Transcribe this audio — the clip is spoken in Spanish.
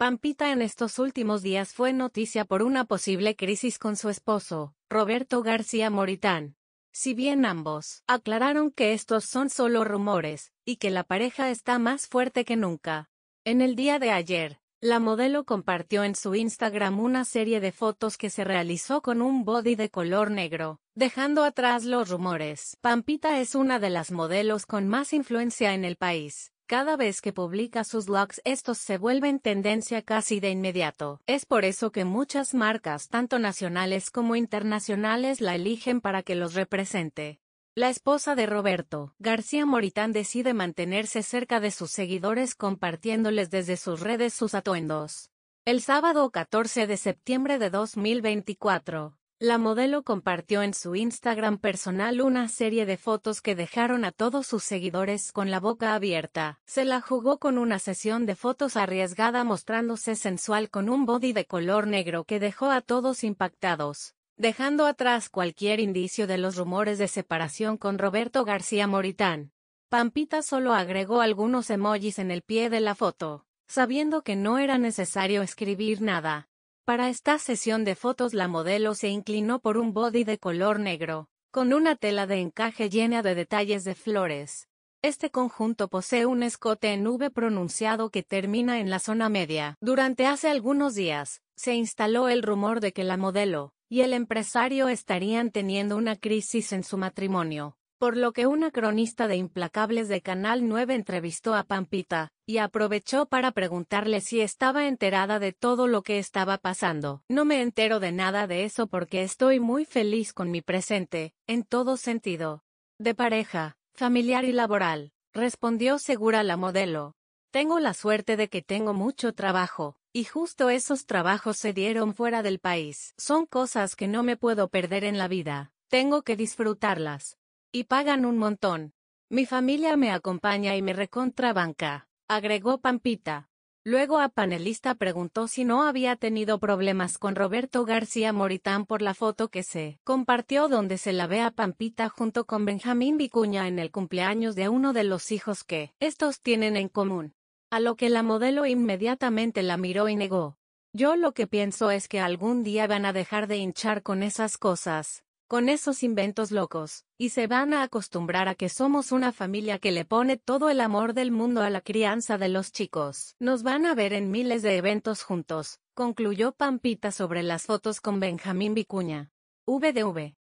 Pampita en estos últimos días fue noticia por una posible crisis con su esposo, Roberto García Moritán. Si bien ambos aclararon que estos son solo rumores, y que la pareja está más fuerte que nunca. En el día de ayer, la modelo compartió en su Instagram una serie de fotos que se realizó con un body de color negro, dejando atrás los rumores. Pampita es una de las modelos con más influencia en el país, cada vez que publica sus logs estos se vuelven tendencia casi de inmediato. Es por eso que muchas marcas, tanto nacionales como internacionales, la eligen para que los represente. La esposa de Roberto, García Moritán decide mantenerse cerca de sus seguidores compartiéndoles desde sus redes sus atuendos. El sábado 14 de septiembre de 2024, la modelo compartió en su Instagram personal una serie de fotos que dejaron a todos sus seguidores con la boca abierta. Se la jugó con una sesión de fotos arriesgada mostrándose sensual con un body de color negro que dejó a todos impactados, dejando atrás cualquier indicio de los rumores de separación con Roberto García Moritán. Pampita solo agregó algunos emojis en el pie de la foto, sabiendo que no era necesario escribir nada. Para esta sesión de fotos la modelo se inclinó por un body de color negro, con una tela de encaje llena de detalles de flores. Este conjunto posee un escote en V pronunciado que termina en la zona media. Durante hace algunos días, se instaló el rumor de que la modelo y el empresario estarían teniendo una crisis en su matrimonio por lo que una cronista de Implacables de Canal 9 entrevistó a Pampita, y aprovechó para preguntarle si estaba enterada de todo lo que estaba pasando. No me entero de nada de eso porque estoy muy feliz con mi presente, en todo sentido. De pareja, familiar y laboral, respondió segura la modelo. Tengo la suerte de que tengo mucho trabajo, y justo esos trabajos se dieron fuera del país. Son cosas que no me puedo perder en la vida, tengo que disfrutarlas. Y pagan un montón. Mi familia me acompaña y me recontrabanca, agregó Pampita. Luego a panelista preguntó si no había tenido problemas con Roberto García Moritán por la foto que se compartió donde se la ve a Pampita junto con Benjamín Vicuña en el cumpleaños de uno de los hijos que estos tienen en común. A lo que la modelo inmediatamente la miró y negó. Yo lo que pienso es que algún día van a dejar de hinchar con esas cosas, con esos inventos locos, y se van a acostumbrar a que somos una familia que le pone todo el amor del mundo a la crianza de los chicos. Nos van a ver en miles de eventos juntos, concluyó Pampita sobre las fotos con Benjamín Vicuña. VDV.